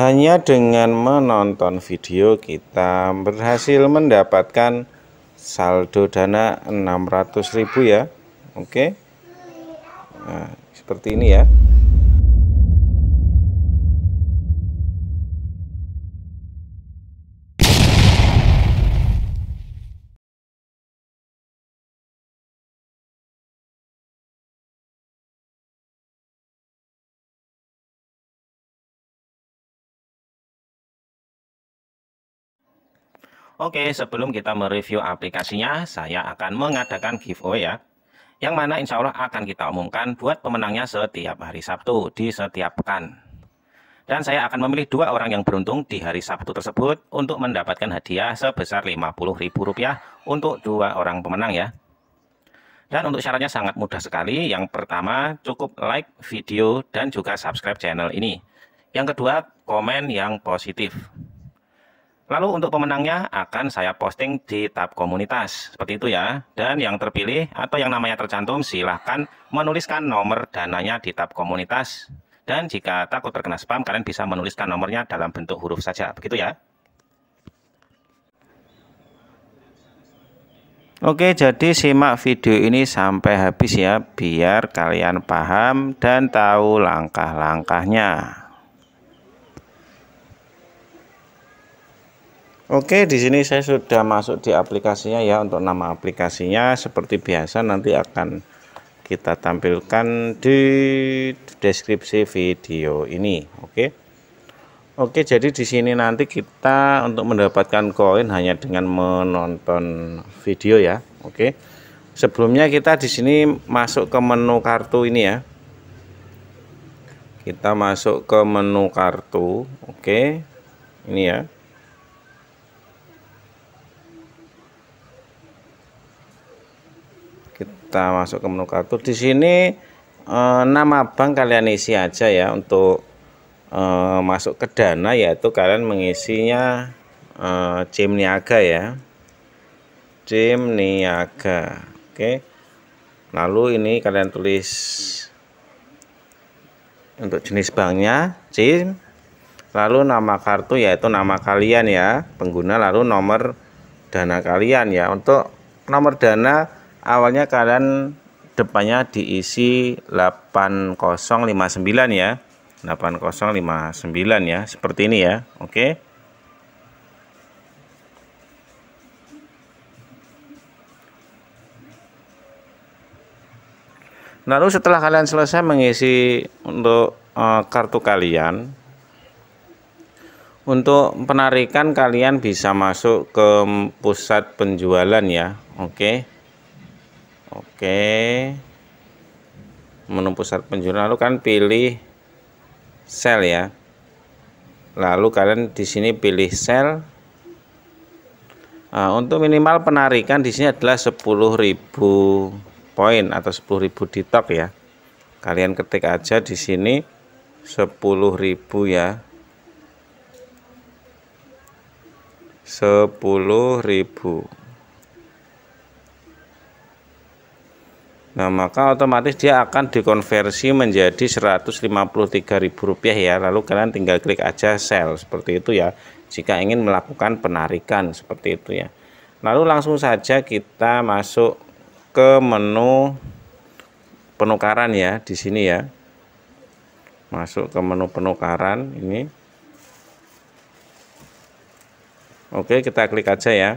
Hanya dengan menonton video kita berhasil mendapatkan saldo dana 600.000 ya. Oke. Nah, seperti ini ya. Oke, sebelum kita mereview aplikasinya, saya akan mengadakan giveaway ya. Yang mana insya Allah akan kita umumkan buat pemenangnya setiap hari Sabtu di setiap pekan. Dan saya akan memilih dua orang yang beruntung di hari Sabtu tersebut untuk mendapatkan hadiah sebesar Rp50.000 untuk dua orang pemenang ya. Dan untuk syaratnya sangat mudah sekali. Yang pertama, cukup like video dan juga subscribe channel ini. Yang kedua, komen yang positif. Lalu untuk pemenangnya akan saya posting di tab komunitas, seperti itu ya. Dan yang terpilih atau yang namanya tercantum silahkan menuliskan nomor dananya di tab komunitas. Dan jika takut terkena spam, kalian bisa menuliskan nomornya dalam bentuk huruf saja, begitu ya. Oke, jadi simak video ini sampai habis ya, biar kalian paham dan tahu langkah-langkahnya. Oke, di sini saya sudah masuk di aplikasinya ya untuk nama aplikasinya seperti biasa nanti akan kita tampilkan di deskripsi video ini. Oke. Oke, jadi di sini nanti kita untuk mendapatkan koin hanya dengan menonton video ya. Oke. Sebelumnya kita di sini masuk ke menu kartu ini ya. Kita masuk ke menu kartu. Oke. Ini ya. kita masuk ke menu kartu di sini eh, nama bank kalian isi aja ya untuk eh, masuk ke dana yaitu kalian mengisinya eh, Jim niaga ya Jim niaga oke lalu ini kalian tulis untuk jenis banknya Jim lalu nama kartu yaitu nama kalian ya pengguna lalu nomor dana kalian ya untuk nomor dana awalnya kalian depannya diisi 8059 ya 8059 ya seperti ini ya oke lalu setelah kalian selesai mengisi untuk eh, kartu kalian untuk penarikan kalian bisa masuk ke pusat penjualan ya oke okay oke menu pusat penjualan lalu kan pilih sel ya lalu kalian di sini pilih sel nah, untuk minimal penarikan di sini adalah 10.000 poin atau 10.000 ditok ya kalian ketik aja di sini 10.000 ya 10.000 Nah, maka otomatis dia akan dikonversi menjadi Rp153.000 ya. Lalu kalian tinggal klik aja sell seperti itu ya. Jika ingin melakukan penarikan seperti itu ya. Lalu langsung saja kita masuk ke menu penukaran ya di sini ya. Masuk ke menu penukaran ini. Oke, kita klik aja ya.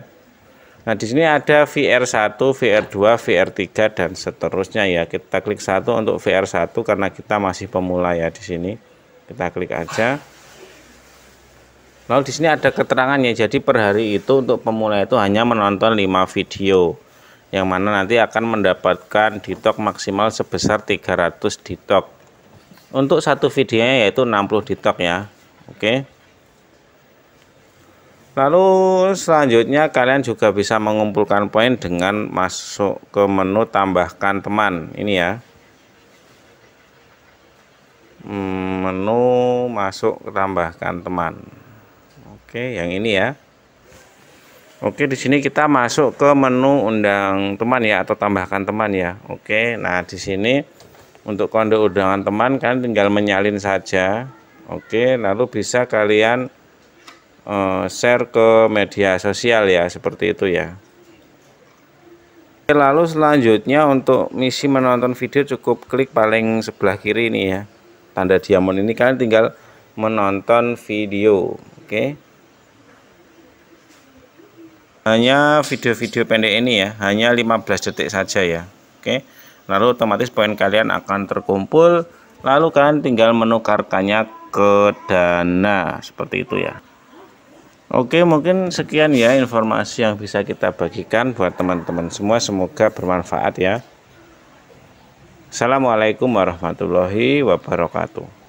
Nah, di sini ada VR1, VR2, VR3 dan seterusnya ya. Kita klik satu untuk VR1 karena kita masih pemula ya di sini. Kita klik aja. Lalu di sini ada keterangannya. Jadi per hari itu untuk pemula itu hanya menonton 5 video yang mana nanti akan mendapatkan detox maksimal sebesar 300 detox. Untuk satu videonya yaitu 60 detox ya. Oke. Lalu selanjutnya kalian juga bisa mengumpulkan poin dengan masuk ke menu tambahkan teman. Ini ya. Hmm, menu masuk tambahkan teman. Oke, yang ini ya. Oke, di sini kita masuk ke menu undang teman ya atau tambahkan teman ya. Oke, nah di sini untuk kode undangan teman kan tinggal menyalin saja. Oke, lalu bisa kalian Eh, share ke media sosial ya seperti itu ya lalu selanjutnya untuk misi menonton video cukup klik paling sebelah kiri ini ya tanda diamond ini kalian tinggal menonton video oke hanya video-video pendek ini ya hanya 15 detik saja ya oke lalu otomatis poin kalian akan terkumpul lalu kalian tinggal menukarkannya ke dana seperti itu ya Oke, mungkin sekian ya informasi yang bisa kita bagikan buat teman-teman semua. Semoga bermanfaat ya. Assalamualaikum warahmatullahi wabarakatuh.